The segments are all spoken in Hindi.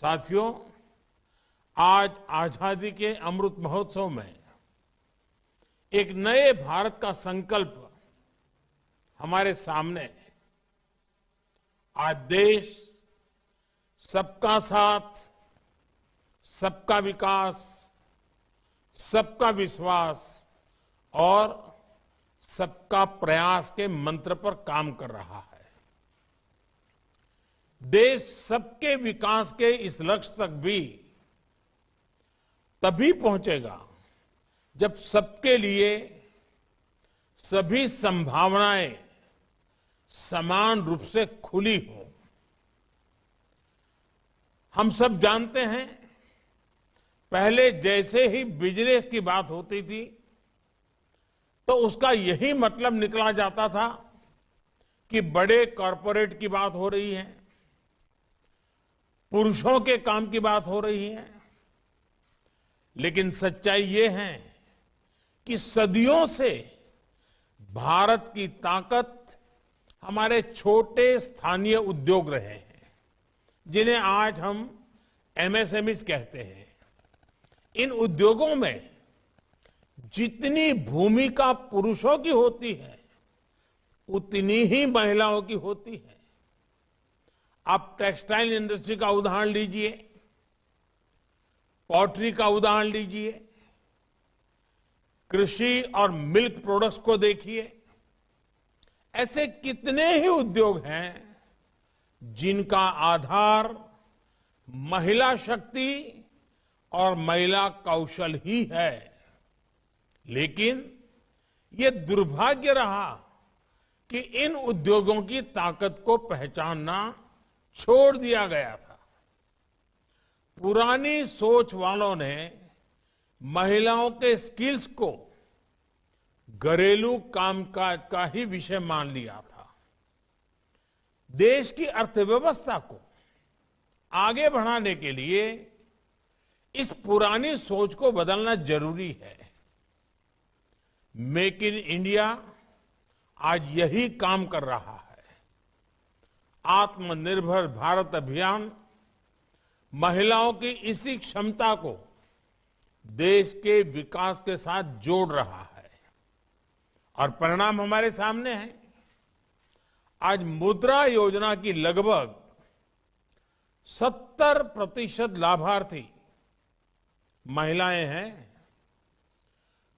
साथियों आज आजादी के अमृत महोत्सव में एक नए भारत का संकल्प हमारे सामने आज देश सबका साथ सबका विकास सबका विश्वास और सबका प्रयास के मंत्र पर काम कर रहा है देश सबके विकास के इस लक्ष्य तक भी तभी पहुंचेगा जब सबके लिए सभी संभावनाएं समान रूप से खुली हो हम सब जानते हैं पहले जैसे ही बिजनेस की बात होती थी तो उसका यही मतलब निकला जाता था कि बड़े कॉरपोरेट की बात हो रही है पुरुषों के काम की बात हो रही है लेकिन सच्चाई ये है कि सदियों से भारत की ताकत हमारे छोटे स्थानीय उद्योग रहे हैं जिन्हें आज हम एमएसएमई कहते हैं इन उद्योगों में जितनी भूमिका पुरुषों की होती है उतनी ही महिलाओं की होती है आप टेक्सटाइल इंडस्ट्री का उदाहरण लीजिए पॉटरी का उदाहरण लीजिए कृषि और मिल्क प्रोडक्ट्स को देखिए ऐसे कितने ही उद्योग हैं जिनका आधार महिला शक्ति और महिला कौशल ही है लेकिन ये दुर्भाग्य रहा कि इन उद्योगों की ताकत को पहचानना छोड़ दिया गया था पुरानी सोच वालों ने महिलाओं के स्किल्स को घरेलू कामकाज का ही विषय मान लिया था देश की अर्थव्यवस्था को आगे बढ़ाने के लिए इस पुरानी सोच को बदलना जरूरी है मेक इन इंडिया आज यही काम कर रहा है आत्मनिर्भर भारत अभियान महिलाओं की इसी क्षमता को देश के विकास के साथ जोड़ रहा है और परिणाम हमारे सामने है आज मुद्रा योजना की लगभग 70 प्रतिशत लाभार्थी महिलाएं हैं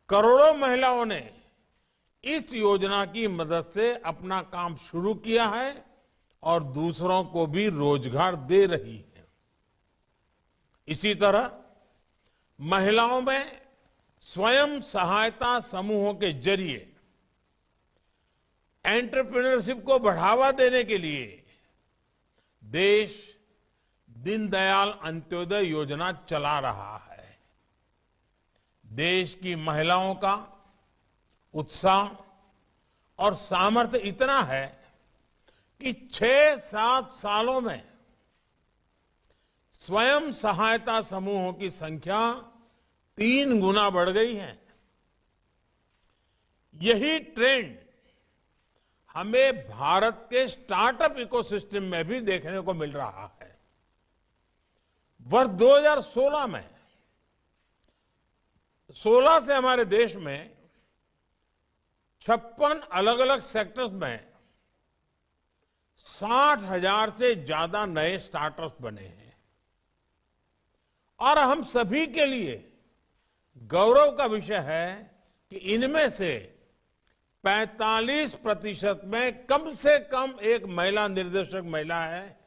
करोड़ों महिलाओं ने इस योजना की मदद से अपना काम शुरू किया है और दूसरों को भी रोजगार दे रही है इसी तरह महिलाओं में स्वयं सहायता समूहों के जरिए एंटरप्रेन्योरशिप को बढ़ावा देने के लिए देश दीनदयाल अंत्योदय योजना चला रहा है देश की महिलाओं का उत्साह और सामर्थ्य इतना है कि छह सात सालों में स्वयं सहायता समूहों की संख्या तीन गुना बढ़ गई है यही ट्रेंड हमें भारत के स्टार्टअप इकोसिस्टम में भी देखने को मिल रहा है वर्ष 2016 में 16 से हमारे देश में छप्पन अलग अलग सेक्टर्स में साठ हजार से ज्यादा नए स्टार्टअप बने हैं और हम सभी के लिए गौरव का विषय है कि इनमें से 45 प्रतिशत में कम से कम एक महिला निर्देशक महिला है